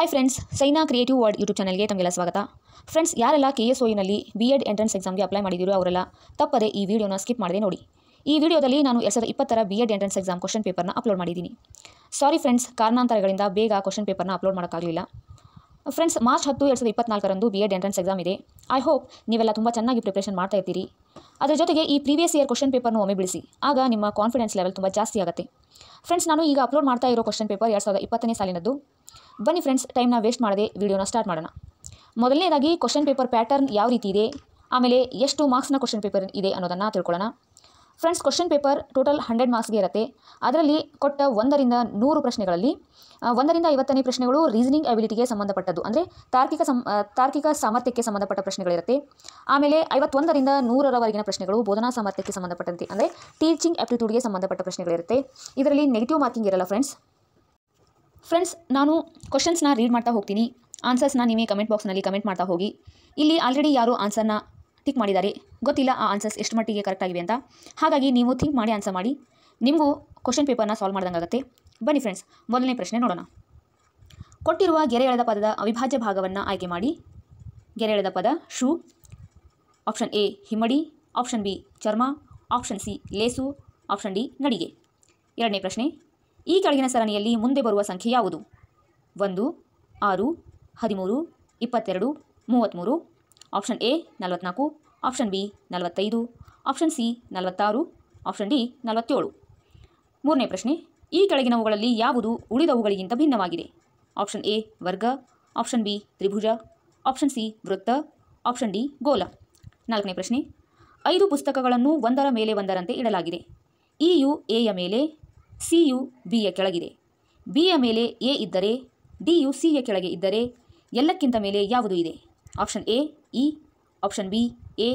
hi friends Saina creative world YouTube ಚಾನಲ್ಗೆ ತಮಗೆಲ್ಲ ಸ್ವಾಗತ ಫ್ರೆಂಡ್ಸ್ ಯಾರೆಲ್ಲ ಕೆ ಎಸ್ ಒನಲ್ಲಿ ಬಿ ಎಡ್ ಎಂಟ್ರೆನ್ಸ್ ಎಕ್ಸಾಮ್ಗೆ ಅಪ್ಲೈ ಮಾಡಿದಿರೋ ಅವರೆಲ್ಲ ತಪ್ಪದೆ ಈ ವಿಡಿಯೋನ ಸ್ಕಿಪ್ ಮಾಡದೆ ನೋಡಿ ಈ ವಿಡಿಯೋದಲ್ಲಿ ನಾನು ಎರಡು ಸಾವಿರದ ಇಪ್ಪತ್ತರ B Ed entrance exam question ಪೇಪರ್ನ ಅಪ್ಲೋಡ್ ಮಾಡಿದ್ದೀನಿ ಸಾರಿ ಫ್ರೆಂಡ್ಸ್ ಕಾರಣಾಂತರಗಳಿಂದ ಬೇಗ ಕ್ವಶನ್ ಪೇಪರ್ನ ಅಪ್ಲೋಡ್ ಮಾಡೋಕ್ಕಾಗಲಿಲ್ಲ ಫ್ರೆಂಡ್ಸ್ ಮಾರ್ಚ್ ಹತ್ತು ಎರಡು ಸಾವಿರದ ಇಪ್ಪತ್ನಾಲ್ಕರಂದು ಬಿ ಎಡ್ ಎಂಟ್ರೆನ್ಸ್ ಎಕ್ಸಾಮ್ ಇದೆ ಐ ಹೋಪ್ ನೀವೆಲ್ಲ ತುಂಬ ಚೆನ್ನಾಗಿ ಪ್ರಿಪ್ರೇಷನ್ ಮಾಡ್ತಾ ಇರ್ತೀರಿ ಅದರ ಜೊತೆಗೆ ಈ ಪ್ರೀವಿಯಸ್ ಇಯರ್ ಕ್ವಶನ್ ಪೇಪರ್ನು ಒಮ್ಮೆ ಬಿಡಿಸಿ ಆಗ ನಿಮ್ಮ ಕಾನ್ಫಿಡೆನ್ಸ್ ಲೆವೆಲ್ ತುಂಬ ಜಾಸ್ತಿ ಆಗುತ್ತೆ ಫ್ರೆಂಡ್ಸ್ ನಾನು ಈಗ ಅಪ್ಲೋಡ್ ಮಾಡ್ತಾ ಇರೋ ಕ್ವಶನ್ ಪೇಪರ್ ಎರಡು ಸಾವಿರದ ಇಪ್ಪತ್ತನೇ ಸಾಲಿನದ್ದು ಬನ್ನಿ ಫ್ರೆಂಡ್ಸ್ ಟೈಮ್ನ ವೇಸ್ಟ್ ಮಾಡದೆ ವೀಡಿಯೋನ ಸ್ಟಾರ್ಟ್ ಮಾಡೋಣ ಮೊದಲನೇದಾಗಿ ಕ್ವಶನ್ ಪೇಪರ್ ಪ್ಯಾಟರ್ನ್ ಯಾವ ರೀತಿ ಇದೆ ಆಮೇಲೆ ಎಷ್ಟು ಮಾರ್ಕ್ಸ್ನ ಕ್ವಶನ್ ಪೇಪರ್ ಇದೆ ಅನ್ನೋದನ್ನು ತಿಳ್ಕೊಳ್ಳೋಣ friends question paper total hundred ಮಾರ್ಕ್ಸ್ಗೆ ಇರುತ್ತೆ ಅದರಲ್ಲಿ ಕೊಟ್ಟ ಒಂದರಿಂದ ನೂರು ಪ್ರಶ್ನೆಗಳಲ್ಲಿ ಒಂದರಿಂದ ಐವತ್ತನೇ ಪ್ರಶ್ನೆಗಳು ರೀಸನಿಂಗ್ ಅಬಿಲಿಟಿಗೆ ಸಂಬಂಧಪಟ್ಟದ್ದು ಅಂದರೆ ತಾರ್ಕಿಕ ಸಂ ತಾರ್ಕಿಕ ಸಾಮರ್ಥ್ಯಕ್ಕೆ ಸಂಬಂಧಪಟ್ಟ ಪ್ರಶ್ನೆಗಳಿರುತ್ತೆ ಆಮೇಲೆ ಐವತ್ತೊಂದರಿಂದ ನೂರರವರೆಗಿನ ಪ್ರಶ್ನೆಗಳು ಬೋಧನಾ ಸಾಮರ್ಥ್ಯಕ್ಕೆ ಸಂಬಂಧಪಟ್ಟಂತೆ ಅಂದರೆ ಟೀಚಿಂಗ್ ಆ್ಯಪ್ಟಿಟ್ಯೂಡ್ಗೆ ಸಂಬಂಧಪಟ್ಟ ಪ್ರಶ್ನೆಗಳಿರುತ್ತೆ ಇದರಲ್ಲಿ ನೆಗೆಟಿವ್ ಮಾರ್ಕಿಂಗ್ ಇರಲ್ಲ ಫ್ರೆಂಡ್ಸ್ ಫ್ರೆಂಡ್ಸ್ ನಾನು ಕ್ವಶನ್ಸ್ನ ರೀಡ್ ಮಾಡ್ತಾ ಹೋಗ್ತೀನಿ ಆನ್ಸರ್ಸ್ನ ನೀವೇ ಕಮೆಂಟ್ ಬಾಕ್ಸ್ನಲ್ಲಿ ಕಮೆಂಟ್ ಮಾಡ್ತಾ ಹೋಗಿ ಇಲ್ಲಿ ಆಲ್ರೆಡಿ ಯಾರು ಆನ್ಸರ್ನ ಟಿಕ್ ಮಾಡಿದ್ದಾರೆ ಗೊತ್ತಿಲ್ಲ ಆ ಆನ್ಸರ್ಸ್ ಎಷ್ಟು ಮಟ್ಟಿಗೆ ಕರೆಕ್ಟ್ ಆಗಿವೆ ಅಂತ ಹಾಗಾಗಿ ನೀವು ಥಿಂಕ್ ಮಾಡಿ ಆನ್ಸರ್ ಮಾಡಿ ನಿಮಗೂ ಕ್ವಶನ್ ಪೇಪರ್ನ ಸಾಲ್ವ್ ಆಗುತ್ತೆ ಬನ್ನಿ ಫ್ರೆಂಡ್ಸ್ ಮೊದಲನೇ ಪ್ರಶ್ನೆ ನೋಡೋಣ ಕೊಟ್ಟಿರುವ ಗೆರೆ ಎಳೆದ ಪದದ ಅವಿಭಾಜ್ಯ ಭಾಗವನ್ನು ಆಯ್ಕೆ ಮಾಡಿ ಗೆರೆ ಎಳೆದ ಪದ ಶೂ ಆಪ್ಷನ್ ಎ ಹಿಮ್ಮಡಿ ಆಪ್ಷನ್ ಬಿ ಚರ್ಮ option C lace option D ನಡಿಗೆ ಎರಡನೇ ಪ್ರಶ್ನೆ ಈ ಕೆಳಗಿನ ಸರಣಿಯಲ್ಲಿ ಮುಂದೆ ಬರುವ ಸಂಖ್ಯೆ ಯಾವುದು ಒಂದು ಆರು ಹದಿಮೂರು ಇಪ್ಪತ್ತೆರಡು ಮೂವತ್ತ್ಮೂರು ಆಪ್ಷನ್ ಎ ನಲವತ್ನಾಲ್ಕು ಆಪ್ಷನ್ ಬಿ ನಲವತ್ತೈದು ಆಪ್ಷನ್ ಸಿ ನಲವತ್ತಾರು ಆಪ್ಷನ್ ಡಿ ನಲವತ್ತೇಳು ಮೂರನೇ ಪ್ರಶ್ನೆ ಈ ಕೆಳಗಿನವುಗಳಲ್ಲಿ ಯಾವುದು ಉಳಿದವುಗಳಿಗಿಂತ ಭಿನ್ನವಾಗಿದೆ ಆಪ್ಷನ್ ಎ ವರ್ಗ ಆಪ್ಷನ್ ಬಿ ತ್ರಿಭುಜ ಆಪ್ಷನ್ ಸಿ ವೃತ್ತ ಆಪ್ಷನ್ ಡಿ ಗೋಲ ನಾಲ್ಕನೇ ಪ್ರಶ್ನೆ ಐದು ಪುಸ್ತಕಗಳನ್ನು ಒಂದರ ಮೇಲೆ ಒಂದರಂತೆ ಇಡಲಾಗಿದೆ ಇಯು ಎಯ ಮೇಲೆ ಸಿ ಯು ಬಿಯ ಕೆಳಗಿದೆ ಬಿಯ ಮೇಲೆ ಎ ಇದ್ದರೆ ಡಿ ಯು ಸಿಯ ಕೆಳಗೆ ಇದ್ದರೆ ಎಲ್ಲಕ್ಕಿಂತ ಮೇಲೆ ಯಾವುದು ಇದೆ option A E option B A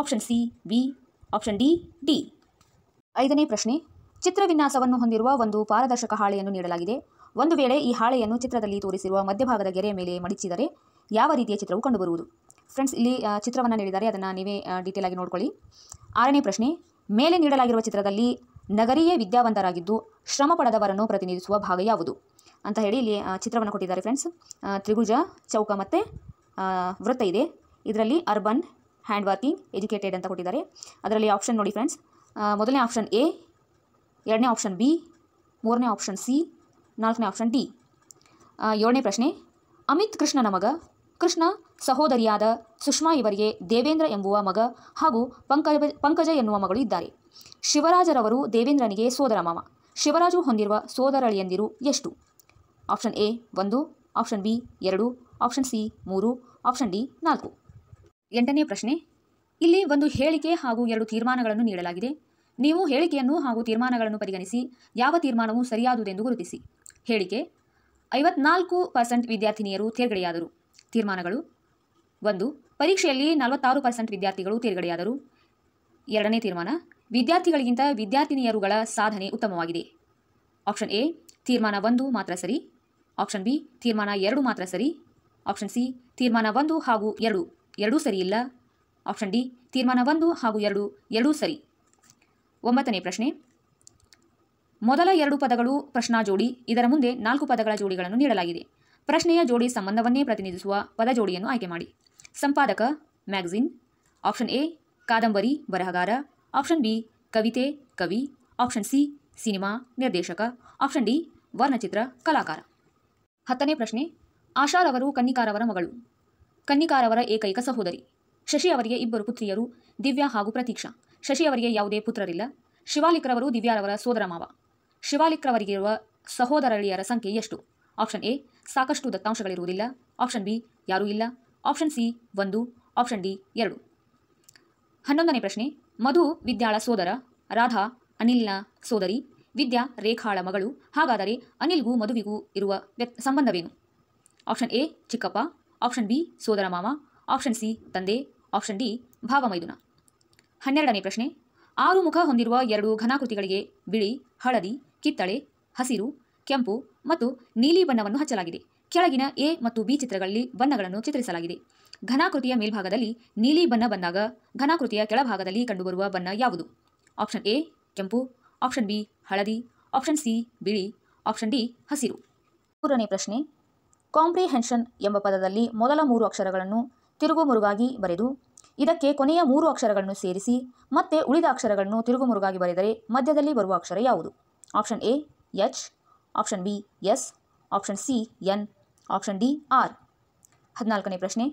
option C B option D D ಐದನೇ ಪ್ರಶ್ನೆ ಚಿತ್ರವಿನ್ಯಾಸವನ್ನು ಹೊಂದಿರುವ ಒಂದು ಪಾರದರ್ಶಕ ಹಾಳೆಯನ್ನು ನೀಡಲಾಗಿದೆ ಒಂದು ವೇಳೆ ಈ ಹಾಳೆಯನ್ನು ಚಿತ್ರದಲ್ಲಿ ತೋರಿಸಿರುವ ಮಧ್ಯಭಾಗದ ಗೆರೆಯ ಮೇಲೆ ಮಡಿಚಿದರೆ ಯಾವ ರೀತಿಯ ಚಿತ್ರವು ಕಂಡುಬರುವುದು ಫ್ರೆಂಡ್ಸ್ ಇಲ್ಲಿ ಚಿತ್ರವನ್ನು ನೀಡಿದ್ದಾರೆ ಅದನ್ನು ನೀವೇ ಡೀಟೇಲಾಗಿ ನೋಡ್ಕೊಳ್ಳಿ ಆರನೇ ಪ್ರಶ್ನೆ ಮೇಲೆ ನೀಡಲಾಗಿರುವ ಚಿತ್ರದಲ್ಲಿ ನಗರಿಯೇ ವಿದ್ಯಾವಂತರಾಗಿದ್ದು ಶ್ರಮ ಪಡೆದವರನ್ನು ಪ್ರತಿನಿಧಿಸುವ ಭಾಗ ಯಾವುದು ಅಂತ ಹೇಳಿ ಇಲ್ಲಿ ಚಿತ್ರವನ್ನು ಕೊಟ್ಟಿದ್ದಾರೆ ಫ್ರೆಂಡ್ಸ್ ತ್ರಿಭುಜ ಚೌಕ ಮತ್ತು ವೃತ್ತ ಇದೆ ಇದರಲ್ಲಿ ಅರ್ಬನ್ ಹ್ಯಾಂಡ್ ವರ್ಕಿಂಗ್ ಎಜುಕೇಟೆಡ್ ಅಂತ ಕೊಟ್ಟಿದ್ದಾರೆ ಅದರಲ್ಲಿ ಆಪ್ಷನ್ ನೋಡಿ ಫ್ರೆಂಡ್ಸ್ ಮೊದಲನೇ ಆಪ್ಷನ್ ಎ ಎರಡನೇ ಆಪ್ಷನ್ ಬಿ ಮೂರನೇ ಆಪ್ಷನ್ ಸಿ ನಾಲ್ಕನೇ ಆಪ್ಷನ್ ಡಿ ಏಳನೇ ಪ್ರಶ್ನೆ ಅಮಿತ್ ಕೃಷ್ಣನ ಮಗ ಕೃಷ್ಣ ಸಹೋದರಿಯಾದ ಸುಷ್ಮಾ ಇವರಿಗೆ ದೇವೇಂದ್ರ ಎಂಬುವ ಮಗ ಹಾಗೂ ಪಂಕಜ ಪಂಕಜ ಎನ್ನುವ ಮಗಳು ಇದ್ದಾರೆ ಶಿವರಾಜರವರು ದೇವೇಂದ್ರನಿಗೆ ಸೋದರ ಮಾವ ಶಿವರಾಜು ಹೊಂದಿರುವ ಸೋದರಳಿಯಂದಿರು ಎಷ್ಟು ಆಪ್ಷನ್ ಎ ಒಂದು ಆಪ್ಷನ್ ಬಿ ಎರಡು ಆಪ್ಷನ್ ಸಿ ಮೂರು ಆಪ್ಷನ್ ಡಿ ನಾಲ್ಕು ಎಂಟನೇ ಪ್ರಶ್ನೆ ಇಲ್ಲಿ ಒಂದು ಹೇಳಿಕೆ ಹಾಗೂ ಎರಡು ತೀರ್ಮಾನಗಳನ್ನು ನೀಡಲಾಗಿದೆ ನೀವು ಹೇಳಿಕೆಯನ್ನು ಹಾಗೂ ತೀರ್ಮಾನಗಳನ್ನು ಪರಿಗಣಿಸಿ ಯಾವ ತೀರ್ಮಾನವು ಸರಿಯಾದುದೆಂದು ಗುರುತಿಸಿ ಹೇಳಿಕೆ ಐವತ್ನಾಲ್ಕು ಪರ್ಸೆಂಟ್ ವಿದ್ಯಾರ್ಥಿನಿಯರು ತೇರ್ಗಡೆಯಾದರು ತೀರ್ಮಾನಗಳು ಒಂದು ಪರೀಕ್ಷೆಯಲ್ಲಿ ನಲವತ್ತಾರು ಪರ್ಸೆಂಟ್ ವಿದ್ಯಾರ್ಥಿಗಳು ತೇರ್ಗಡೆಯಾದರು ಎರಡನೇ ತೀರ್ಮಾನ ವಿದ್ಯಾರ್ಥಿಗಳಿಗಿಂತ ವಿದ್ಯಾರ್ಥಿನಿಯರುಗಳ ಸಾಧನೆ ಉತ್ತಮವಾಗಿದೆ ಆಪ್ಷನ್ ಎ ತೀರ್ಮಾನ ಒಂದು ಮಾತ್ರ ಸರಿ ಆಪ್ಷನ್ ಬಿ ತೀರ್ಮಾನ ಎರಡು ಮಾತ್ರ ಸರಿ ಆಪ್ಷನ್ ಸಿ ತೀರ್ಮಾನ ಒಂದು ಹಾಗೂ ಎರಡು ಎರಡೂ ಸರಿ ಇಲ್ಲ ಆಪ್ಷನ್ ಡಿ ತೀರ್ಮಾನ ಒಂದು ಹಾಗೂ ಎರಡು ಎರಡೂ ಸರಿ ಒಂಬತ್ತನೇ ಪ್ರಶ್ನೆ ಮೊದಲ ಎರಡು ಪದಗಳು ಪ್ರಶ್ನಾ ಜೋಡಿ ಇದರ ಮುಂದೆ ನಾಲ್ಕು ಪದಗಳ ಜೋಡಿಗಳನ್ನು ನೀಡಲಾಗಿದೆ ಪ್ರಶ್ನೆಯ ಜೋಡಿ ಸಂಬಂಧವನ್ನೇ ಪ್ರತಿನಿಧಿಸುವ ಪದ ಜೋಡಿಯನ್ನು ಆಯ್ಕೆ ಮಾಡಿ ಸಂಪಾದಕ ಮ್ಯಾಗಝಿನ್ ಆಪ್ಷನ್ ಎ ಕಾದಂಬರಿ ಬರಹಗಾರ ಆಪ್ಷನ್ ಬಿ ಕವಿತೆ ಕವಿ ಆಪ್ಷನ್ ಸಿ ಸಿನಿಮಾ ನಿರ್ದೇಶಕ ಆಪ್ಷನ್ ಡಿ ವರ್ಣಚಿತ್ರ ಕಲಾಕಾರ ಹತ್ತನೇ ಪ್ರಶ್ನೆ ಆಶಾರವರು ಕನ್ನಿಕಾರವರ ಮಗಳು ಕನ್ನಿಕಾರವರ ಏಕೈಕ ಸಹೋದರಿ ಶಶಿ ಅವರಿಗೆ ಇಬ್ಬರು ಪುತ್ರಿಯರು ದಿವ್ಯಾ ಹಾಗೂ ಪ್ರತೀಕ್ಷಾ ಶಶಿ ಅವರಿಗೆ ಯಾವುದೇ ಪುತ್ರರಿಲ್ಲ ಶಿವಾಲಿಕ್ರವರು ದಿವ್ಯಾರವರ ಸೋದರ ಮಾವ ಶಿವಾಲಿಕ್ರವರಿಗಿರುವ ಸಹೋದರಳಿಯರ ಸಂಖ್ಯೆ ಎಷ್ಟು ಆಪ್ಷನ್ ಎ ಸಾಕಷ್ಟು ದತ್ತಾಂಶಗಳಿರುವುದಿಲ್ಲ ಆಪ್ಷನ್ ಬಿ ಯಾರೂ ಇಲ್ಲ ಆಪ್ಷನ್ ಸಿ ಒಂದು ಆಪ್ಷನ್ ಡಿ ಎರಡು ಹನ್ನೊಂದನೇ ಪ್ರಶ್ನೆ ಮಧು ವಿದ್ಯಾಳ ಸೋದರ ರಾಧಾ ಅನಿಲ್ನ ಸೋದರಿ ವಿದ್ಯಾ ರೇಖಾಳ ಮಗಳು ಹಾಗಾದರೆ ಅನಿಲ್ಗೂ ಮಧುವಿಗೂ ಇರುವ ಸಂಬಂಧವೇನು ಆಪ್ಷನ್ ಎ ಚಿಕ್ಕಪ್ಪ ಆಪ್ಷನ್ ಬಿ ಸೋದರ ಮಾಮ ಆಪ್ಷನ್ ಸಿ ತಂದೆ ಆಪ್ಷನ್ ಡಿ ಭಾವಮೈದುನ ಹನ್ನೆರಡನೇ ಪ್ರಶ್ನೆ ಆರು ಮುಖ ಹೊಂದಿರುವ ಎರಡು ಘನಾಕೃತಿಗಳಿಗೆ ಬಿಳಿ ಹಳದಿ ಕಿತ್ತಳೆ ಹಸಿರು ಕೆಂಪು ಮತ್ತು ನೀಲಿ ಬಣ್ಣವನ್ನು ಹಚ್ಚಲಾಗಿದೆ ಕೆಳಗಿನ ಎ ಮತ್ತು ಬಿ ಚಿತ್ರಗಳಲ್ಲಿ ಬಣ್ಣಗಳನ್ನು ಚಿತ್ರಿಸಲಾಗಿದೆ ಘನಾಕೃತಿಯ ಮೇಲ್ಭಾಗದಲ್ಲಿ ನೀಲಿ ಬಣ್ಣ ಬಂದಾಗ ಘನಾಕೃತಿಯ ಕೆಳಭಾಗದಲ್ಲಿ ಕಂಡುಬರುವ ಬಣ್ಣ ಯಾವುದು ಆಪ್ಷನ್ ಎ ಕೆಂಪು ಆಪ್ಷನ್ ಬಿ ಹಳದಿ ಆಪ್ಷನ್ ಸಿ ಬಿಳಿ ಆಪ್ಷನ್ ಡಿ ಹಸಿರು ಮೂರನೇ ಪ್ರಶ್ನೆ ಕಾಂಪ್ರಿಹೆನ್ಷನ್ ಎಂಬ ಪದದಲ್ಲಿ ಮೊದಲ ಮೂರು ಅಕ್ಷರಗಳನ್ನು ತಿರುಗುಮುರುಗಾಗಿ ಬರೆದು ಇದಕ್ಕೆ ಕೊನೆಯ ಮೂರು ಅಕ್ಷರಗಳನ್ನು ಸೇರಿಸಿ ಮತ್ತೆ ಉಳಿದ ಅಕ್ಷರಗಳನ್ನು ತಿರುಗುಮುರುಗಾಗಿ ಬರೆದರೆ ಮಧ್ಯದಲ್ಲಿ ಬರುವ ಅಕ್ಷರ ಯಾವುದು option A H option B S option C N option D R ಹದಿನಾಲ್ಕನೇ ಪ್ರಶ್ನೆ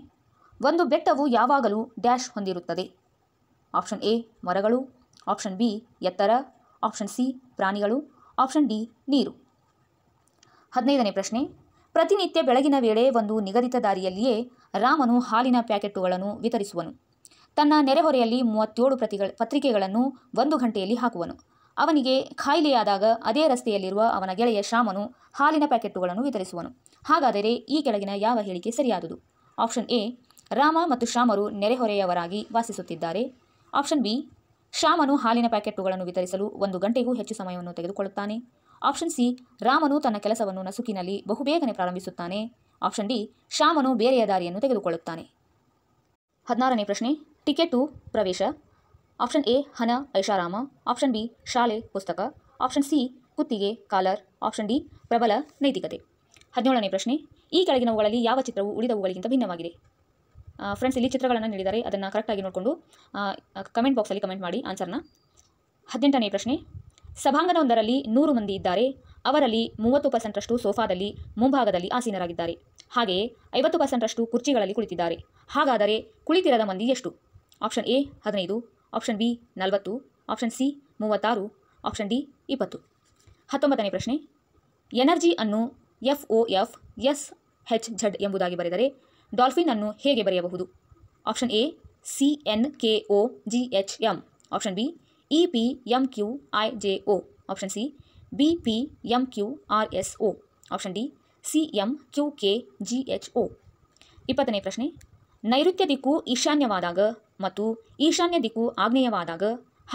ಒಂದು ಬೆಟ್ಟವು ಯಾವಾಗಲೂ ಡ್ಯಾಶ್ ಹೊಂದಿರುತ್ತದೆ ಆಪ್ಷನ್ ಎ ಮರಗಳು ಆಪ್ಷನ್ ಬಿ ಎತ್ತರ ಆಪ್ಷನ್ ಸಿ ಪ್ರಾಣಿಗಳು ಆಪ್ಷನ್ ಡಿ ನೀರು ಹದಿನೈದನೇ ಪ್ರಶ್ನೆ ಪ್ರತಿನಿತ್ಯ ಬೆಳಗಿನ ವೇಳೆ ಒಂದು ನಿಗದಿತ ದಾರಿಯಲ್ಲಿಯೇ ರಾಮನು ಹಾಲಿನ ಪ್ಯಾಕೆಟ್ಟುಗಳನ್ನು ವಿತರಿಸುವನು ತನ್ನ ನೆರೆಹೊರೆಯಲ್ಲಿ ಮೂವತ್ತೇಳು ಪ್ರತಿಗಳ ಪತ್ರಿಕೆಗಳನ್ನು ಒಂದು ಗಂಟೆಯಲ್ಲಿ ಹಾಕುವನು ಅವನಿಗೆ ಖಾಯಿಲೆಯಾದಾಗ ಅದೇ ರಸ್ತೆಯಲ್ಲಿರುವ ಅವನ ಗೆಳೆಯ ಶ್ಯಾಮನು ಹಾಲಿನ ಪ್ಯಾಕೆಟ್ಟುಗಳನ್ನು ವಿತರಿಸುವನು ಹಾಗಾದರೆ ಈ ಕೆಳಗಿನ ಯಾವ ಹೇಳಿಕೆ ಸರಿಯಾದುದು ಆಪ್ಷನ್ ಎ ರಾಮ ಮತ್ತು ಶ್ಯಾಮರು ನೆರೆಹೊರೆಯವರಾಗಿ ವಾಸಿಸುತ್ತಿದ್ದಾರೆ ಆಪ್ಷನ್ ಬಿ ಶ್ಯಾಮನು ಹಾಲಿನ ಪ್ಯಾಕೆಟ್ಗಳನ್ನು ವಿತರಿಸಲು ಒಂದು ಗಂಟೆಗೂ ಹೆಚ್ಚು ಸಮಯವನ್ನು ತೆಗೆದುಕೊಳ್ಳುತ್ತಾನೆ ಆಪ್ಷನ್ ಸಿ ರಾಮನು ತನ್ನ ಕೆಲಸವನ್ನು ನಸುಕಿನಲ್ಲಿ ಬಹುಬೇಗನೆ ಪ್ರಾರಂಭಿಸುತ್ತಾನೆ ಆಪ್ಷನ್ ಡಿ ಶ್ಯಾಮನು ಬೇರೆಯ ದಾರಿಯನ್ನು ತೆಗೆದುಕೊಳ್ಳುತ್ತಾನೆ ಹದಿನಾರನೇ ಪ್ರಶ್ನೆ ಟಿಕೆಟು ಪ್ರವೇಶ ಆಪ್ಷನ್ ಎ ಹಣ ಐಷಾರಾಮ ಆಪ್ಷನ್ ಬಿ ಶಾಲೆ ಪುಸ್ತಕ ಆಪ್ಷನ್ ಸಿ ಕುತ್ತಿಗೆ ಕಾಲರ್ ಆಪ್ಷನ್ ಡಿ ಪ್ರಬಲ ನೈತಿಕತೆ ಹದಿನೇಳನೇ ಪ್ರಶ್ನೆ ಈ ಕೆಳಗಿನವುಗಳಲ್ಲಿ ಯಾವ ಚಿತ್ರವು ಉಳಿದವುಗಳಿಗಿಂತ ಭಿನ್ನವಾಗಿದೆ ಫ್ರೆಂಡ್ಸ್ ಇಲ್ಲಿ ಚಿತ್ರಗಳನ್ನು ನೀಡಿದ್ದಾರೆ ಅದನ್ನು ಕರೆಕ್ಟಾಗಿ ನೋಡಿಕೊಂಡು ಕಮೆಂಟ್ ಬಾಕ್ಸಲ್ಲಿ ಕಮೆಂಟ್ ಮಾಡಿ ಆನ್ಸರ್ನ ಹದಿನೆಂಟನೇ ಪ್ರಶ್ನೆ ಸಭಾಂಗಣವೊಂದರಲ್ಲಿ ನೂರು ಮಂದಿ ಇದ್ದಾರೆ ಅವರಲ್ಲಿ ಮೂವತ್ತು ಪರ್ಸೆಂಟ್ರಷ್ಟು ಸೋಫಾದಲ್ಲಿ ಮುಂಭಾಗದಲ್ಲಿ ಆಸೀನರಾಗಿದ್ದಾರೆ ಹಾಗೆಯೇ ಐವತ್ತು ಪರ್ಸೆಂಟ್ರಷ್ಟು ಕುರ್ಚಿಗಳಲ್ಲಿ ಕುಳಿತಿದ್ದಾರೆ ಹಾಗಾದರೆ ಕುಳಿತಿರದ ಮಂದಿ ಎಷ್ಟು ಆಪ್ಷನ್ ಎ ಹದಿನೈದು ಆಪ್ಷನ್ ಬಿ ನಲವತ್ತು ಆಪ್ಷನ್ ಸಿ ಮೂವತ್ತಾರು ಆಪ್ಷನ್ ಡಿ ಇಪ್ಪತ್ತು ಹತ್ತೊಂಬತ್ತನೇ ಪ್ರಶ್ನೆ ಎನರ್ಜಿ ಅನ್ನು F O F S H Z ಎಂಬುದಾಗಿ ಬರೆದರೆ ಡಾಲ್ಫಿನ್ ಅನ್ನು ಹೇಗೆ ಬರೆಯಬಹುದು option A C N K O G H M option B E P M Q I J O option C B P M Q R S O option D C M Q K G H O ಇಪ್ಪತ್ತನೇ ಪ್ರಶ್ನೆ ನೈಋತ್ಯ ದಿಕ್ಕು ಈಶಾನ್ಯವಾದಾಗ ಮತ್ತು ಈಶಾನ್ಯ ದಿಕ್ಕು ಆಗ್ನೇಯವಾದಾಗ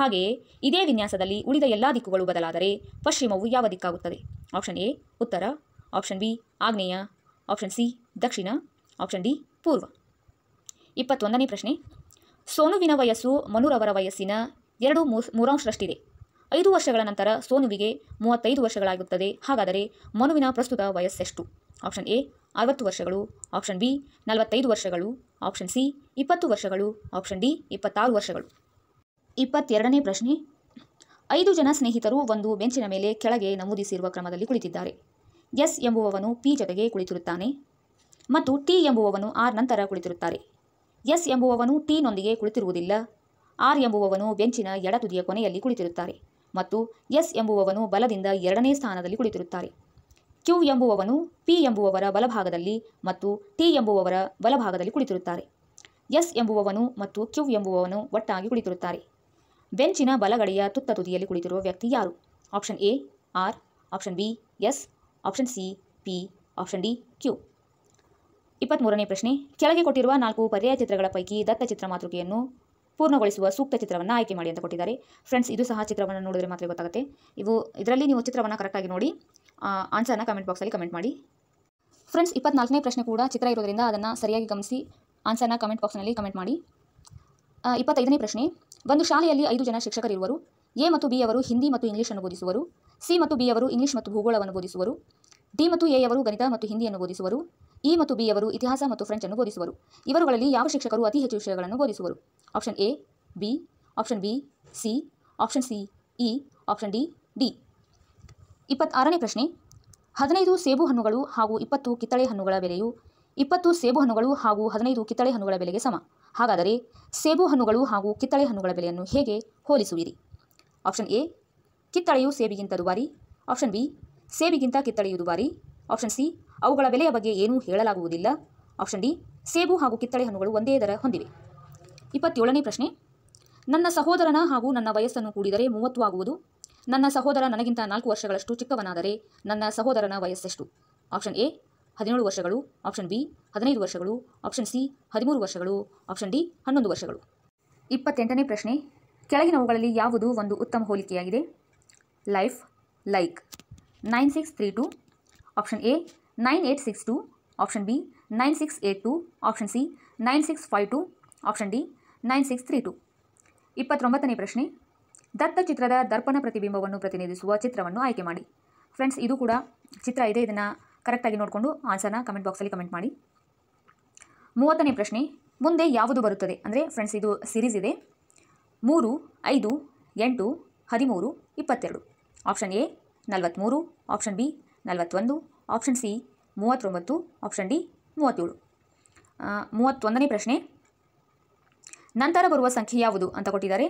ಹಾಗೆಯೇ ಇದೇ ವಿನ್ಯಾಸದಲ್ಲಿ ಉಳಿದ ಎಲ್ಲ ದಿಕ್ಕುಗಳು ಬದಲಾದರೆ ಪಶ್ಚಿಮವು ಯಾವ ದಿಕ್ಕಾಗುತ್ತದೆ ಆಪ್ಷನ್ ಎ ಉತ್ತರ ಆಪ್ಷನ್ ಬಿ ಆಗ್ನೇಯ ಆಪ್ಷನ್ ಸಿ ದಕ್ಷಿಣ ಆಪ್ಷನ್ ಡಿ ಪೂರ್ವ ಇಪ್ಪತ್ತೊಂದನೇ ಪ್ರಶ್ನೆ ಸೋನುವಿನ ವಯಸ್ಸು ಮನುರವರ ವಯಸ್ಸಿನ ಎರಡು ಮೂರಾಂಶರಷ್ಟಿದೆ ಐದು ವರ್ಷಗಳ ನಂತರ ಸೋನುವಿಗೆ ಮೂವತ್ತೈದು ವರ್ಷಗಳಾಗುತ್ತದೆ ಹಾಗಾದರೆ ಮನುವಿನ ಪ್ರಸ್ತುತ ವಯಸ್ಸೆಷ್ಟು ಆಪ್ಷನ್ ಎ ಅರವತ್ತು ವರ್ಷಗಳು ಆಪ್ಷನ್ ಬಿ ನಲವತ್ತೈದು ವರ್ಷಗಳು ಆಪ್ಷನ್ ಸಿ ಇಪ್ಪತ್ತು ವರ್ಷಗಳು ಆಪ್ಷನ್ ಡಿ ಇಪ್ಪತ್ತಾರು ವರ್ಷಗಳು ಇಪ್ಪತ್ತೆರಡನೇ ಪ್ರಶ್ನೆ ಐದು ಜನ ಸ್ನೇಹಿತರು ಒಂದು ಬೆಂಚಿನ ಮೇಲೆ ಕೆಳಗೆ ನಮೂದಿಸಿರುವ ಕ್ರಮದಲ್ಲಿ ಕುಳಿತಿದ್ದಾರೆ ಎಸ್ ಎಂಬುವವನು ಪಿ ಜೊತೆಗೆ ಕುಳಿತಿರುತ್ತಾನೆ ಮತ್ತು ಟಿ ಎಂಬುವವನು ಆರ್ ನಂತರ ಕುಳಿತಿರುತ್ತಾರೆ ಎಸ್ ಎಂಬುವವನು ಟೀನೊಂದಿಗೆ ಕುಳಿತಿರುವುದಿಲ್ಲ ಆರ್ ಎಂಬುವವನು ಬೆಂಚಿನ ಎಡ ತುದಿಯ ಕೊನೆಯಲ್ಲಿ ಕುಳಿತಿರುತ್ತಾರೆ ಮತ್ತು ಎಸ್ ಎಂಬುವವನು ಬಲದಿಂದ ಎರಡನೇ ಸ್ಥಾನದಲ್ಲಿ ಕುಳಿತಿರುತ್ತಾರೆ ಕ್ಯೂ ಎಂಬುವವನು ಪಿ ಎಂಬುವವರ ಬಲಭಾಗದಲ್ಲಿ ಮತ್ತು ಟಿ ಎಂಬುವವರ ಬಲಭಾಗದಲ್ಲಿ ಕುಳಿತಿರುತ್ತಾರೆ ಎಸ್ ಎಂಬುವವನು ಮತ್ತು ಕ್ಯೂ ಎಂಬುವವನು ಒಟ್ಟಾಗಿ ಕುಳಿತಿರುತ್ತಾರೆ ಬೆಂಚಿನ ಬಲಗಡೆಯ ತುತ್ತ ತುದಿಯಲ್ಲಿ ಕುಳಿತಿರುವ ವ್ಯಕ್ತಿ ಯಾರು option A R option B S option C P option D Q ಇಪ್ಪತ್ತ್ಮೂರನೇ ಪ್ರಶ್ನೆ ಕೆಳಗೆ ಕೊಟ್ಟಿರುವ ನಾಲ್ಕು ಪರ್ಯಾಯ ಚಿತ್ರಗಳ ಪೈಕಿ ದತ್ತ ಚಿತ್ರ ಮಾತೃಕೆಯನ್ನು ಪೂರ್ಣಗೊಳಿಸುವ ಸೂಕ್ತ ಚಿತ್ರವನ್ನು ಆಯ್ಕೆ ಮಾಡಿ ಅಂತ ಕೊಟ್ಟಿದ್ದಾರೆ ಫ್ರೆಂಡ್ಸ್ ಇದು ಸಹ ಚಿತ್ರವನ್ನು ನೋಡಿದರೆ ಮಾತ್ರ ಗೊತ್ತಾಗುತ್ತೆ ಇವು ಇದರಲ್ಲಿ ನೀವು ಚಿತ್ರವನ್ನು ಕರೆಕ್ಟಾಗಿ ನೋಡಿ ಆನ್ಸರ್ನ ಕಮೆಂಟ್ ಬಾಕ್ಸಲ್ಲಿ ಕಮೆಂಟ್ ಮಾಡಿ ಫ್ರೆಂಡ್ಸ್ ಇಪ್ಪತ್ನಾಲ್ಕನೇ ಪ್ರಶ್ನೆ ಕೂಡ ಚಿತ್ರ ಇರೋದರಿಂದ ಅದನ್ನು ಸರಿಯಾಗಿ ಗಮನಿಸಿ ಆನ್ಸರ್ನ ಕಮೆಂಟ್ ಬಾಕ್ಸ್ನಲ್ಲಿ ಕಮೆಂಟ್ ಮಾಡಿ ಇಪ್ಪತ್ತೈದನೇ ಪ್ರಶ್ನೆ ಒಂದು ಶಾಲೆಯಲ್ಲಿ ಐದು ಜನ ಶಿಕ್ಷಕರಿರುವರು ಎ ಮತ್ತು ಬಿ ಅವರು ಹಿಂದಿ ಮತ್ತು ಅನ್ನು ಬೋಧಿಸುವರು ಸಿ ಮತ್ತು ಬಿ ಅವರು ಇಂಗ್ಲೀಷ್ ಮತ್ತು ಭೂಗೋಳವನ್ನು ಬೋಧಿಸುವರು ಡಿ ಮತ್ತು ಎ ಅವರು ಗಣಿತ ಮತ್ತು ಹಿಂದಿಯನ್ನು ಬೋಧಿಸುವರು ಇ ಮತ್ತು ಬಿ ಅವರು ಇತಿಹಾಸ ಮತ್ತು ಫ್ರೆಂಚ್ ಅನ್ನು ಬೋಧಿಸುವರು ಇವರುಗಳಲ್ಲಿ ಯಾವ ಶಿಕ್ಷಕರು ಅತಿ ಹೆಚ್ಚು ವಿಷಯಗಳನ್ನು ಬೋಧಿಸುವರು option A B option B C option C E option D D ಇಪ್ಪತ್ತಾರನೇ ಪ್ರಶ್ನೆ ಹದಿನೈದು ಸೇಬು ಹಣ್ಣುಗಳು ಹಾಗೂ ಇಪ್ಪತ್ತು ಕಿತ್ತಳೆ ಹಣ್ಣುಗಳ ಬೆಲೆಯು ಇಪ್ಪತ್ತು ಸೇಬು ಹಣ್ಣುಗಳು ಹಾಗೂ ಹದಿನೈದು ಕಿತ್ತಳೆ ಹಣ್ಣುಗಳ ಬೆಲೆಗೆ ಸಮ ಹಾಗಾದರೆ ಸೇಬು ಹಣ್ಣುಗಳು ಹಾಗೂ ಕಿತ್ತಳೆ ಹಣ್ಣುಗಳ ಬೆಲೆಯನ್ನು ಹೇಗೆ ಹೋಲಿಸುವಿರಿ ಆಪ್ಷನ್ ಎ ಕಿತ್ತಳೆಯು ಸೇಬಿಗಿಂತ ದುಬಾರಿ ಆಪ್ಷನ್ ಬಿ ಸೇಬಿಗಿಂತ ಕಿತ್ತಳೆಯು ದುಬಾರಿ ಆಪ್ಷನ್ ಸಿ ಅವುಗಳ ಬೆಲೆಯ ಬಗ್ಗೆ ಏನೂ ಹೇಳಲಾಗುವುದಿಲ್ಲ ಆಪ್ಷನ್ ಡಿ ಸೇಬು ಹಾಗೂ ಕಿತ್ತಳೆ ಹಣ್ಣುಗಳು ಒಂದೇ ದರ ಹೊಂದಿವೆ ಇಪ್ಪತ್ತೇಳನೇ ಪ್ರಶ್ನೆ ನನ್ನ ಸಹೋದರನ ಹಾಗೂ ನನ್ನ ವಯಸ್ಸನ್ನು ಕೂಡಿದರೆ ಮೂವತ್ತು ಆಗುವುದು ನನ್ನ ಸಹೋದರ ನನಗಿಂತ ನಾಲ್ಕು ವರ್ಷಗಳಷ್ಟು ಚಿಕ್ಕವನಾದರೆ ನನ್ನ ಸಹೋದರನ ವಯಸ್ಸೆಷ್ಟು ಆಪ್ಷನ್ ಎ ಹದಿನೇಳು ವರ್ಷಗಳು ಆಪ್ಷನ್ ಬಿ ಹದಿನೈದು ವರ್ಷಗಳು ಆಪ್ಷನ್ ಸಿ ಹದಿಮೂರು ವರ್ಷಗಳು ಆಪ್ಷನ್ ಡಿ ಹನ್ನೊಂದು ವರ್ಷಗಳು ಇಪ್ಪತ್ತೆಂಟನೇ ಪ್ರಶ್ನೆ ಕೆಳಗಿನವುಗಳಲ್ಲಿ ಯಾವುದು ಒಂದು ಉತ್ತಮ ಹೋಲಿಕೆಯಾಗಿದೆ life like nine six three two option A nine eight six two option B nine six eight two option C nine six five two option D nine six three two ಇಪ್ಪತ್ತೊಂಬತ್ತನೇ ಪ್ರಶ್ನೆ ದತ್ತ ಚಿತ್ರದ ದರ್ಪಣ ಪ್ರತಿಬಿಂಬವನ್ನು ಪ್ರತಿನಿಧಿಸುವ ಚಿತ್ರವನ್ನು ಆಯ್ಕೆ ಮಾಡಿ ಫ್ರೆಂಡ್ಸ್ ಇದು ಕೂಡ ಚಿತ್ರ ಇದೆ ಇದನ್ನು ಕರೆಕ್ಟಾಗಿ ನೋಡಿಕೊಂಡು ಆನ್ಸರ್ನ ಕಮೆಂಟ್ ಬಾಕ್ಸಲ್ಲಿ ಕಮೆಂಟ್ ಮಾಡಿ ಮೂವತ್ತನೇ ಪ್ರಶ್ನೆ ಮುಂದೆ ಯಾವುದು ಬರುತ್ತದೆ ಅಂದರೆ ಫ್ರೆಂಡ್ಸ್ ಇದು ಸಿರೀಸ್ ಇದೆ ಮೂರು ಐದು ಎಂಟು ಹದಿಮೂರು ಇಪ್ಪತ್ತೆರಡು ಆಪ್ಷನ್ ಎ ನಲವತ್ತ್ಮೂರು ಆಪ್ಷನ್ ಬಿ ನಲವತ್ತೊಂದು ಆಪ್ಷನ್ ಸಿ ಮೂವತ್ತೊಂಬತ್ತು ಆಪ್ಷನ್ ಡಿ ಮೂವತ್ತೇಳು ಮೂವತ್ತೊಂದನೇ ಪ್ರಶ್ನೆ ನಂತರ ಬರುವ ಸಂಖ್ಯೆ ಯಾವುದು ಅಂತ ಕೊಟ್ಟಿದ್ದಾರೆ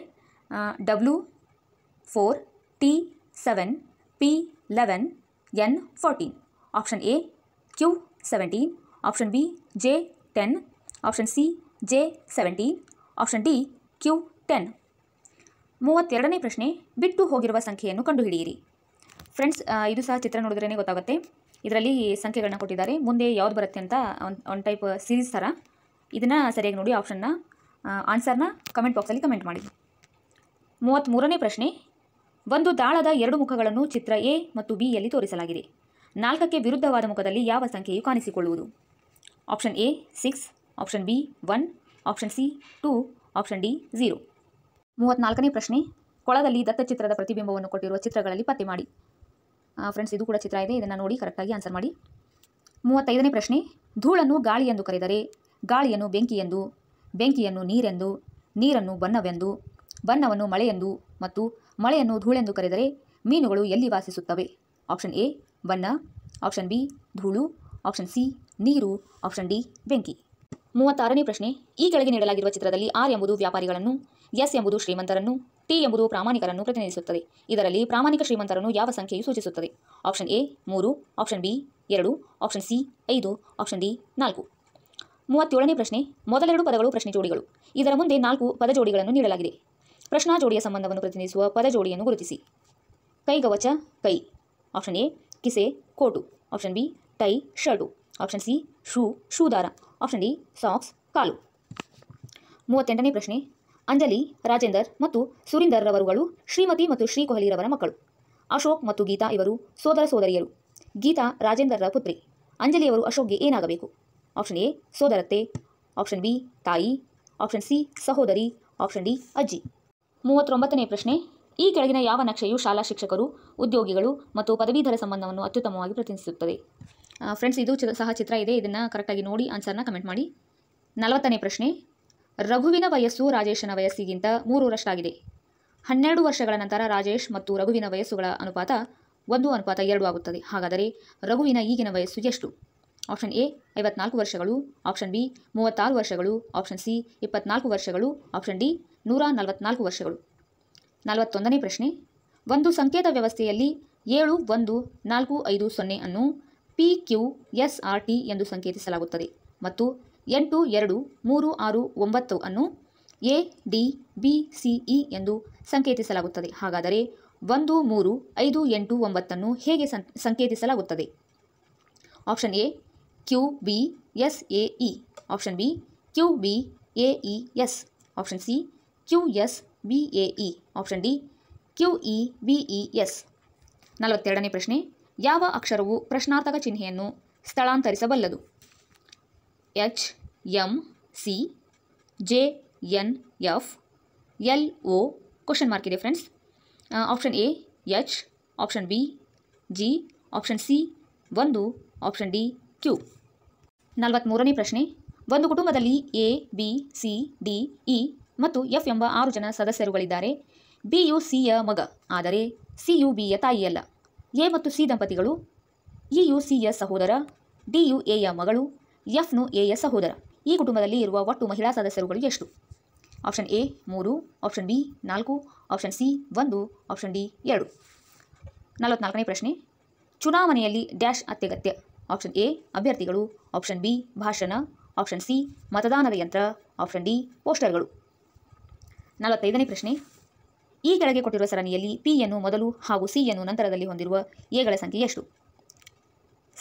W four T seven P eleven N fourteen option A Q seventeen option B J ten option C J seventeen option D Q ten ಮೂವತ್ತೆರಡನೇ ಪ್ರಶ್ನೆ ಬಿಟ್ಟು ಹೋಗಿರುವ ಸಂಖ್ಯೆಯನ್ನು ಕಂಡುಹಿಡಿಯಿರಿ ಫ್ರೆಂಡ್ಸ್ ಇದು ಸಹ ಚಿತ್ರ ನೋಡಿದ್ರೇ ಗೊತ್ತಾಗುತ್ತೆ ಇದರಲ್ಲಿ ಸಂಖ್ಯೆಗಳನ್ನ ಕೊಟ್ಟಿದ್ದಾರೆ ಮುಂದೆ ಯಾವ್ದು ಬರುತ್ತೆ ಅಂತ ಒಂದು ಒನ್ ಟೈಪ್ ಸೀರೀಸ್ ಥರ ಇದನ್ನು ಸರಿಯಾಗಿ ನೋಡಿ ಆಪ್ಷನ್ನ ಆನ್ಸರ್ನ ಕಮೆಂಟ್ ಬಾಕ್ಸಲ್ಲಿ ಕಮೆಂಟ್ ಮಾಡಿ ಮೂವತ್ತ್ಮೂರನೇ ಪ್ರಶ್ನೆ ಒಂದು ದಾಳದ ಎರಡು ಮುಖಗಳನ್ನು ಚಿತ್ರ ಎ ಮತ್ತು ಬಿ ಯಲ್ಲಿ ತೋರಿಸಲಾಗಿದೆ ನಾಲ್ಕಕ್ಕೆ ವಿರುದ್ಧವಾದ ಮುಖದಲ್ಲಿ ಯಾವ ಸಂಖ್ಯೆಯು ಕಾಣಿಸಿಕೊಳ್ಳುವುದು option A six option B one option C two option D zero ಮೂವತ್ತ್ನಾಲ್ಕನೇ ಪ್ರಶ್ನೆ ಕೊಳದಲ್ಲಿ ದತ್ತಚಿತ್ರದ ಪ್ರತಿಬಿಂಬವನ್ನು ಕೊಟ್ಟಿರುವ ಚಿತ್ರಗಳಲ್ಲಿ ಪತ್ತೆ ಮಾಡಿ ಫ್ರೆಂಡ್ಸ್ ಇದು ಕೂಡ ಚಿತ್ರ ಇದೆ ಇದನ್ನು ನೋಡಿ ಕರೆಕ್ಟಾಗಿ ಆನ್ಸರ್ ಮಾಡಿ ಮೂವತ್ತೈದನೇ ಪ್ರಶ್ನೆ ಧೂಳನ್ನು ಗಾಳಿ ಎಂದು ಕರೆದರೆ ಗಾಳಿಯನ್ನು ಬೆಂಕಿ ಎಂದು ಬೆಂಕಿಯನ್ನು ನೀರೆಂದು ನೀರನ್ನು ಬಣ್ಣವೆಂದು ಬಣ್ಣವನ್ನು ಮಳೆಯೆಂದು ಮತ್ತು ಮಳೆಯನ್ನು ಧೂಳೆಂದು ಕರೆದರೆ ಮೀನುಗಳು ಎಲ್ಲಿ ವಾಸಿಸುತ್ತವೆ ಆಪ್ಷನ್ ಎ ಬಣ್ಣ ಆಪ್ಷನ್ ಬಿ ಧೂಳು ಆಪ್ಷನ್ ಸಿ ನೀರು ಆಪ್ಷನ್ ಡಿ ಬೆಂಕಿ ಮೂವತ್ತಾರನೇ ಪ್ರಶ್ನೆ ಈ ಕೆಳಗೆ ನೀಡಲಾಗಿರುವ ಚಿತ್ರದಲ್ಲಿ ಆರ್ ಎಂಬುದು ವ್ಯಾಪಾರಿಗಳನ್ನು ಎಸ್ ಎಂಬುದು ಶ್ರೀಮಂತರನ್ನು ಟಿ ಎಂಬುದು ಪ್ರಾಮಾಣಿಕರನ್ನು ಪ್ರತಿನಿಧಿಸುತ್ತದೆ ಇದರಲ್ಲಿ ಪ್ರಾಮಾಣಿಕ ಶ್ರೀಮಂತರನ್ನು ಯಾವ ಸಂಖ್ಯೆಯು ಸೂಚಿಸುತ್ತದೆ ಆಪ್ಷನ್ ಎ ಮೂರು ಆಪ್ಷನ್ ಬಿ ಎರಡು ಆಪ್ಷನ್ ಸಿ ಐದು ಆಪ್ಷನ್ ಡಿ ನಾಲ್ಕು ಮೂವತ್ತೇಳನೇ ಪ್ರಶ್ನೆ ಮೊದಲೆರಡು ಪದಗಳು ಪ್ರಶ್ನೆ ಜೋಡಿಗಳು ಇದರ ಮುಂದೆ ನಾಲ್ಕು ಪದ ಜೋಡಿಗಳನ್ನು ನೀಡಲಾಗಿದೆ ಪ್ರಶ್ನಾ ಜೋಡಿಯ ಸಂಬಂಧವನ್ನು ಪ್ರತಿನಿಧಿಸುವ ಪದ ಜೋಡಿಯನ್ನು ಗುರುತಿಸಿ ಕೈಗವಚ ಕೈ ಆಪ್ಷನ್ ಎ ಕಿಸೆ coat option B tie shirt option C shoe ಶೂದಾರ ಆಪ್ಷನ್ ಡಿ ಸಾಕ್ಸ್ ಕಾಲು ಮೂವತ್ತೆಂಟನೇ ಪ್ರಶ್ನೆ ಅಂಜಲಿ ರಾಜೇಂದರ್ ಮತ್ತು ಸುರಿಂದರ್ ರವರುಗಳು ಶ್ರೀಮತಿ ಮತ್ತು ಶ್ರೀ ಕೊಹ್ಲಿರವರ ಮಕ್ಕಳು ಅಶೋಕ್ ಮತ್ತು ಗೀತಾ ಇವರು ಸೋದರ ಸೋದರಿಯರು ಗೀತಾ ರಾಜೇಂದರ್ರ ಪುತ್ರಿ ಅಂಜಲಿಯವರು ಅಶೋಕ್ಗೆ ಏನಾಗಬೇಕು ಆಪ್ಷನ್ ಎ ಸೋದರತ್ತೆ ಆಪ್ಷನ್ ಬಿ ತಾಯಿ ಆಪ್ಷನ್ ಸಿ ಸಹೋದರಿ ಆಪ್ಷನ್ ಡಿ ಅಜ್ಜಿ ಮೂವತ್ತೊಂಬತ್ತನೇ ಪ್ರಶ್ನೆ ಈ ಕೆಳಗಿನ ಯಾವ ನಕ್ಷೆಯು ಶಾಲಾ ಶಿಕ್ಷಕರು ಉದ್ಯೋಗಿಗಳು ಮತ್ತು ಪದವೀಧರ ಸಂಬಂಧವನ್ನು ಅತ್ಯುತ್ತಮವಾಗಿ ಪ್ರತಿನಿಧಿಸುತ್ತದೆ ಫ್ರೆಂಡ್ಸ್ ಇದು ಸಹ ಚಿತ್ರ ಇದೆ ಇದನ್ನು ಕರೆಕ್ಟಾಗಿ ನೋಡಿ ಆನ್ಸರ್ನ ಕಮೆಂಟ್ ಮಾಡಿ ನಲವತ್ತನೇ ಪ್ರಶ್ನೆ ರಘುವಿನ ವಯಸ್ಸು ರಾಜೇಶನ ವಯಸ್ಸಿಗಿಂತ ಮೂರು ವರ್ಷಾಗಿದೆ ಹನ್ನೆರಡು ವರ್ಷಗಳ ನಂತರ ರಾಜೇಶ್ ಮತ್ತು ರಘುವಿನ ವಯಸ್ಸುಗಳ ಅನುಪಾತ ಒಂದು ಅನುಪಾತ ಎರಡು ಆಗುತ್ತದೆ ಹಾಗಾದರೆ ರಘುವಿನ ಈಗಿನ ವಯಸ್ಸು ಎಷ್ಟು ಆಪ್ಷನ್ ಎ ಐವತ್ನಾಲ್ಕು ವರ್ಷಗಳು ಆಪ್ಷನ್ ಬಿ ಮೂವತ್ತಾರು ವರ್ಷಗಳು ಆಪ್ಷನ್ ಸಿ ಇಪ್ಪತ್ನಾಲ್ಕು ವರ್ಷಗಳು ಆಪ್ಷನ್ ಡಿ ನೂರ ನಲವತ್ನಾಲ್ಕು ವರ್ಷಗಳು ನಲವತ್ತೊಂದನೇ ಪ್ರಶ್ನೆ ಒಂದು ಸಂಕೇತ ವ್ಯವಸ್ಥೆಯಲ್ಲಿ ಏಳು ಒಂದು ನಾಲ್ಕು ಐದು ಸೊನ್ನೆ ಅನ್ನು P Q S R T ಎಂದು ಸಂಕೇತಿಸಲಾಗುತ್ತದೆ ಮತ್ತು ಎಂಟು ಎರಡು ಮೂರು ಆರು ಒಂಬತ್ತು ಅನ್ನು A D B C E ಎಂದು ಸಂಕೇತಿಸಲಾಗುತ್ತದೆ ಹಾಗಾದರೆ ಒಂದು ಮೂರು ಐದು ಎಂಟು ಒಂಬತ್ತನ್ನು ಹೇಗೆ ಸಂ ಸಂಕೇತಿಸಲಾಗುತ್ತದೆ option A Q B S A E option B Q B A E S option C Q S B A E option D Q E B E S ನಲವತ್ತೆರಡನೇ ಪ್ರಶ್ನೆ ಯಾವ ಅಕ್ಷರವು ಪ್ರಶ್ನಾರ್ಥಕ ಚಿಹ್ನೆಯನ್ನು ಸ್ಥಳಾಂತರಿಸಬಲ್ಲದು H M C J N F L O question mark ಇದೆ friends option A H option B G option C ಒಂದು option D Q ನಲವತ್ತ್ಮೂರನೇ ಪ್ರಶ್ನೆ ಒಂದು ಕುಟುಂಬದಲ್ಲಿ A B C D E ಮತ್ತು ಎಫ್ ಎಂಬ ಆರು ಜನ ಸದಸ್ಯರುಗಳಿದ್ದಾರೆ ಬಿ ಯು ಸಿ ಯ ಮಗ ಆದರೆ ಸಿ ಯು ಬಿಯ ತಾಯಿಯಲ್ಲ ಎ ಮತ್ತು ಸಿ ದಂಪತಿಗಳು ಇ e ಯು ಸಿಯ ಸಹೋದರ ಡಿ ಯು ಎ ಯ ಮಗಳು ಎಫ್ನು ಎಯ ಸಹೋದರ ಈ ಕುಟುಂಬದಲ್ಲಿ ಇರುವ ಒಟ್ಟು ಮಹಿಳಾ ಸದಸ್ಯರುಗಳು ಎಷ್ಟು ಆಪ್ಷನ್ ಎ ಮೂರು ಆಪ್ಷನ್ ಬಿ ನಾಲ್ಕು ಆಪ್ಷನ್ ಸಿ ಒಂದು ಆಪ್ಷನ್ ಡಿ ಎರಡು ನಲವತ್ನಾಲ್ಕನೇ ಪ್ರಶ್ನೆ ಚುನಾವಣೆಯಲ್ಲಿ ಡ್ಯಾಶ್ ಅತ್ಯಗತ್ಯ ಆಪ್ಷನ್ ಎ ಅಭ್ಯರ್ಥಿಗಳು ಆಪ್ಷನ್ ಬಿ ಭಾಷಣ ಆಪ್ಷನ್ ಸಿ ಮತದಾನದ ಯಂತ್ರ ಆಪ್ಷನ್ ಡಿ ಪೋಸ್ಟರ್ಗಳು ನಲವತ್ತೈದನೇ ಪ್ರಶ್ನೆ ಈ ಕೆಳಗೆ ಕೊಟ್ಟಿರುವ ಸರಣಿಯಲ್ಲಿ ಪಿಯನ್ನು ಮೊದಲು ಹಾಗೂ ಸಿಯನ್ನು ನಂತರದಲ್ಲಿ ಹೊಂದಿರುವ ಎಗಳ ಸಂಖ್ಯೆ ಎಷ್ಟು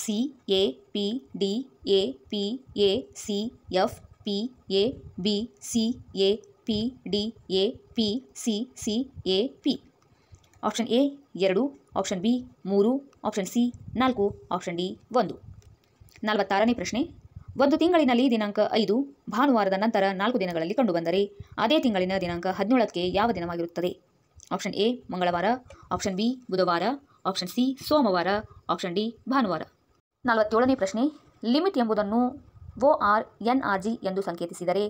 C A P D A P A C F P A B C A P D A P C C A P option A ಎರಡು ಆಪ್ಷನ್ ಬಿ ಮೂರು ಆಪ್ಷನ್ ಸಿ ನಾಲ್ಕು ಆಪ್ಷನ್ ಡಿ ಒಂದು ನಲವತ್ತಾರನೇ ಪ್ರಶ್ನೆ ಒಂದು ತಿಂಗಳಿನಲ್ಲಿ ದಿನಾಂಕ ಐದು ಭಾನುವಾರದ ನಂತರ ನಾಲ್ಕು ದಿನಗಳಲ್ಲಿ ಕಂಡುಬಂದರೆ ಅದೇ ತಿಂಗಳಿನ ದಿನಾಂಕ ಹದಿನೇಳಕ್ಕೆ ಯಾವ ದಿನವಾಗಿರುತ್ತದೆ ಆಪ್ಷನ್ ಎ ಮಂಗಳವಾರ ಆಪ್ಷನ್ ಬಿ ಬುಧವಾರ ಆಪ್ಷನ್ ಸಿ ಸೋಮವಾರ ಆಪ್ಷನ್ ಡಿ ಭಾನುವಾರ ನಲವತ್ತೇಳನೇ ಪ್ರಶ್ನೆ ಲಿಮಿಟ್ ಎಂಬುದನ್ನು O R N R G ಎಂದು ಸಂಕೇತಿಸಿದರೆ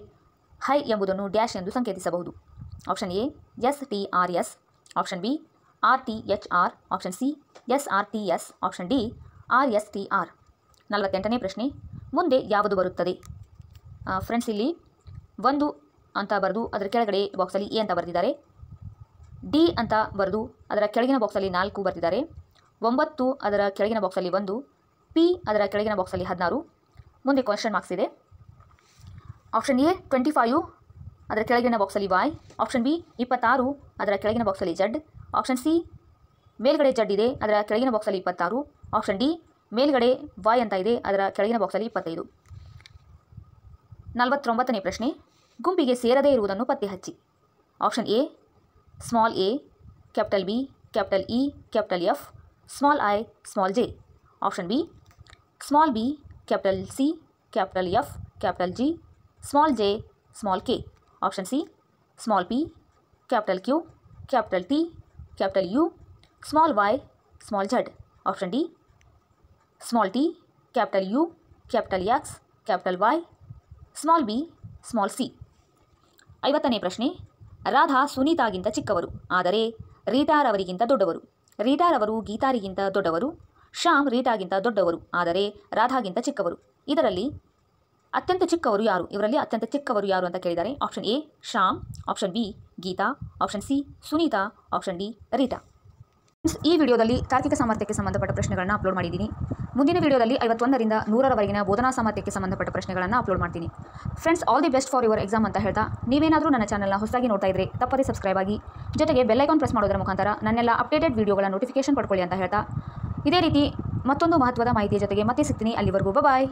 ಹೈ ಎಂಬುದನ್ನು ಡ್ಯಾಶ್ ಎಂದು ಸಂಕೇತಿಸಬಹುದು option A S T R S option B R T H R option C S R T S option D R S T R ನಲವತ್ತೆಂಟನೇ ಪ್ರಶ್ನೆ ಮುಂದೆ ಯಾವುದು ಬರುತ್ತದೆ ಫ್ರೆಂಡ್ಸ್ ಇಲ್ಲಿ ಒಂದು ಅಂತ ಬರೆದು ಅದರ ಕೆಳಗಡೆ ಬಾಕ್ಸಲ್ಲಿ ಎ ಅಂತ ಬರೆದಿದ್ದಾರೆ ಡಿ ಅಂತ ಬರೆದು ಅದರ ಕೆಳಗಿನ ಬಾಕ್ಸಲ್ಲಿ ನಾಲ್ಕು ಬರೆದಿದ್ದಾರೆ ಒಂಬತ್ತು ಅದರ ಕೆಳಗಿನ ಬಾಕ್ಸಲ್ಲಿ ಒಂದು ಪಿ ಅದರ ಕೆಳಗಿನ ಬಾಕ್ಸಲ್ಲಿ ಹದಿನಾರು ಮುಂದೆ ಕ್ವಶನ್ ಮಾರ್ಕ್ಸ್ ಇದೆ ಆಪ್ಷನ್ ಎ ಟ್ವೆಂಟಿ ಫೈವ್ ಅದರ ಕೆಳಗಿನ ಬಾಕ್ಸಲ್ಲಿ ವಾಯ್ ಆಪ್ಷನ್ ಬಿ ಇಪ್ಪತ್ತಾರು ಅದರ ಕೆಳಗಿನ ಬಾಕ್ಸಲ್ಲಿ ಜಡ್ ಆಪ್ಷನ್ ಸಿ ಮೇಲ್ಗಡೆ ಜಡ್ ಇದೆ ಅದರ ಕೆಳಗಿನ ಬಾಕ್ಸಲ್ಲಿ ಇಪ್ಪತ್ತಾರು ಆಪ್ಷನ್ ಡಿ ಮೇಲ್ಗಡೆ ವಾಯ್ ಅಂತ ಇದೆ ಅದರ ಕೆಳಗಿನ ಬಾಕ್ಸಲ್ಲಿ ಇಪ್ಪತ್ತೈದು ನಲವತ್ತೊಂಬತ್ತನೇ ಪ್ರಶ್ನೆ ಗುಂಪಿಗೆ ಸೇರದೇ ಇರುವುದನ್ನು ಪತ್ತೆ ಹಚ್ಚಿ option A small A capital B capital E capital F small I small J option B small B capital C capital F capital G small J small K option C small P capital Q capital T capital U small Y small Z option D small T capital U capital X capital Y small B small C ಐವತ್ತನೇ ಪ್ರಶ್ನೆ ರಾಧಾ ಸುನೀತಾಗಿಂತ ಚಿಕ್ಕವರು ಆದರೆ ರೀಟಾರವರಿಗಿಂತ दौड़वर ರೀಟಾರವರು ಗೀತಾರಿಗಿಂತ ದೊಡ್ಡವರು ಶ್ಯಾಮ್ ರೀತಾಗಿಂತ ದೊಡ್ಡವರು ಆದರೆ ರಾಧಾಗಿಂತ ಚಿಕ್ಕವರು ಇದರಲ್ಲಿ ಅತ್ಯಂತ ಚಿಕ್ಕವರು ಯಾರು ಇವರಲ್ಲಿ ಅತ್ಯಂತ ಚಿಕ್ಕವರು ಯಾರು ಅಂತ ಕೇಳಿದ್ದಾರೆ option A Shyam option B Geeta option C Sunita option D Rita ಈ ವಿಡಿಯೋದಲ್ಲಿ ತಾರ್ಕಿಕ ಸಾಮರ್ಥ್ಯಕ್ಕೆ ಸಂಬಂಧಪಟ್ಟ ಪ್ರಶ್ನೆಗಳನ್ನು ಅಪ್ಲೋಡ್ ಮಾಡಿದ್ದೀನಿ ಮುಂದಿನ ವಿಡಿಯೋದಲ್ಲಿ ಐವತ್ತೊಂದರಿಂದ ನೂರರವರೆಗಿನ ಬೋಧನಾ ಸಾಮರ್ಥ್ಯಕ್ಕೆ ಸಂಬಂಧಪಟ್ಟ ಪ್ರಶ್ನೆಗಳನ್ನು ಅಪ್ಲೋಡ್ ಮಾಡ್ತೀನಿ friends all the best for your exam ಅಂತ ಹೇಳ್ತಾ ನೀವೇನಾದರೂ ನನ್ನ ಚಾನಲ್ನ ಹೊಸದಾಗಿ ನೋಡ್ತಾ ಇದ್ರೆ ತಪ್ಪದೇ ಸಬ್ಸ್ಕ್ರೈಬ್ ಆಗಿ ಜೊತೆಗೆ ಬೆಲ್ಲೈಕಾನ್ ಪ್ರೆಸ್ ಮಾಡೋದರ ಮುಖಾಂತರ ನನ್ನೆಲ್ಲ ಅಪ್ಡೇಟೆಡ್ ವೀಡಿಯೋಗಳ ನೋಟಿಫಿಕೇಶನ್ ಪಡ್ಕೊಳ್ಳಿ ಅಂತ ಹೇಳ್ತಾ ಇದೇ ರೀತಿ ಮತ್ತೊಂದು ಮಹತ್ವದ ಮಾಹಿತಿಯ ಜೊತೆಗೆ ಮತ್ತೆ ಸಿಗ್ತೀನಿ ಅಲ್ಲಿವರೆಗೂ ಬಾಯ್